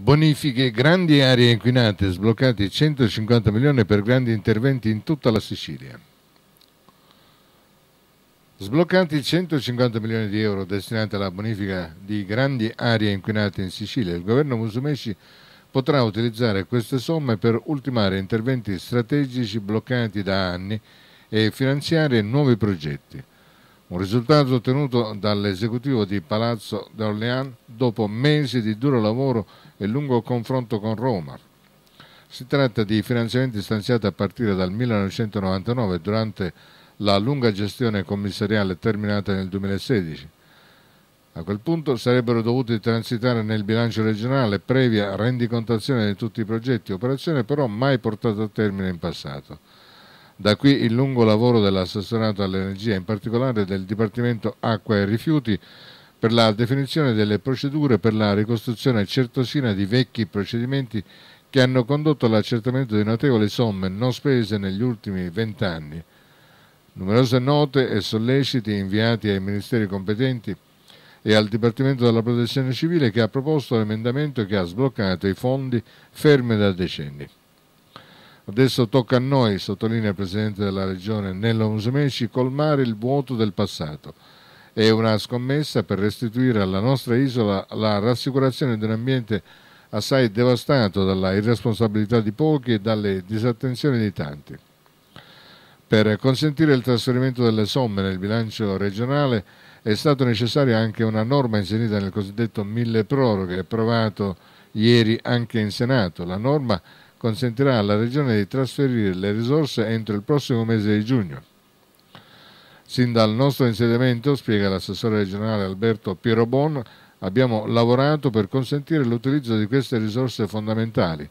Bonifiche, grandi aree inquinate, sbloccati 150 milioni per grandi interventi in tutta la Sicilia. Sbloccati 150 milioni di euro destinati alla bonifica di grandi aree inquinate in Sicilia, il governo Musumeci potrà utilizzare queste somme per ultimare interventi strategici bloccati da anni e finanziare nuovi progetti. Un risultato ottenuto dall'esecutivo di Palazzo d'Orléans dopo mesi di duro lavoro e lungo confronto con Roma. Si tratta di finanziamenti stanziati a partire dal 1999 durante la lunga gestione commissariale terminata nel 2016. A quel punto sarebbero dovuti transitare nel bilancio regionale previa rendicontazione di tutti i progetti, operazione però mai portata a termine in passato. Da qui il lungo lavoro dell'assessorato all'energia, in particolare del Dipartimento Acqua e Rifiuti, per la definizione delle procedure per la ricostruzione certosina di vecchi procedimenti che hanno condotto all'accertamento di notevoli somme non spese negli ultimi vent'anni. Numerose note e solleciti inviati ai ministeri competenti e al Dipartimento della Protezione Civile che ha proposto l'emendamento che ha sbloccato i fondi fermi da decenni. Adesso tocca a noi, sottolinea il Presidente della Regione Nello Musumeci, colmare il vuoto del passato è una scommessa per restituire alla nostra isola la rassicurazione di un ambiente assai devastato dalla irresponsabilità di pochi e dalle disattenzioni di tanti. Per consentire il trasferimento delle somme nel bilancio regionale è stata necessaria anche una norma inserita nel cosiddetto mille proroghe, approvato ieri anche in Senato. La norma consentirà alla Regione di trasferire le risorse entro il prossimo mese di giugno. Sin dal nostro insediamento, spiega l'assessore regionale Alberto Pierobon, abbiamo lavorato per consentire l'utilizzo di queste risorse fondamentali,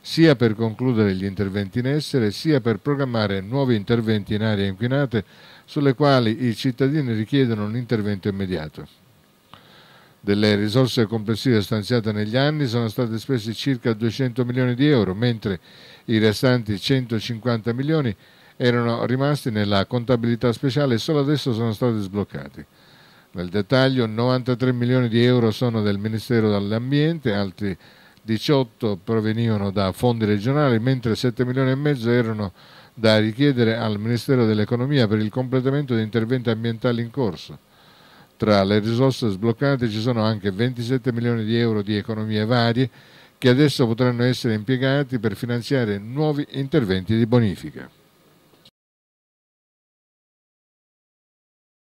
sia per concludere gli interventi in essere, sia per programmare nuovi interventi in aree inquinate sulle quali i cittadini richiedono un intervento immediato. Delle risorse complessive stanziate negli anni sono state spese circa 200 milioni di euro, mentre i restanti 150 milioni erano rimasti nella contabilità speciale e solo adesso sono stati sbloccati. Nel dettaglio 93 milioni di euro sono del Ministero dell'Ambiente, altri 18 provenivano da fondi regionali, mentre 7 milioni e mezzo erano da richiedere al Ministero dell'Economia per il completamento di interventi ambientali in corso. Tra le risorse sbloccate ci sono anche 27 milioni di euro di economie varie che adesso potranno essere impiegati per finanziare nuovi interventi di bonifica.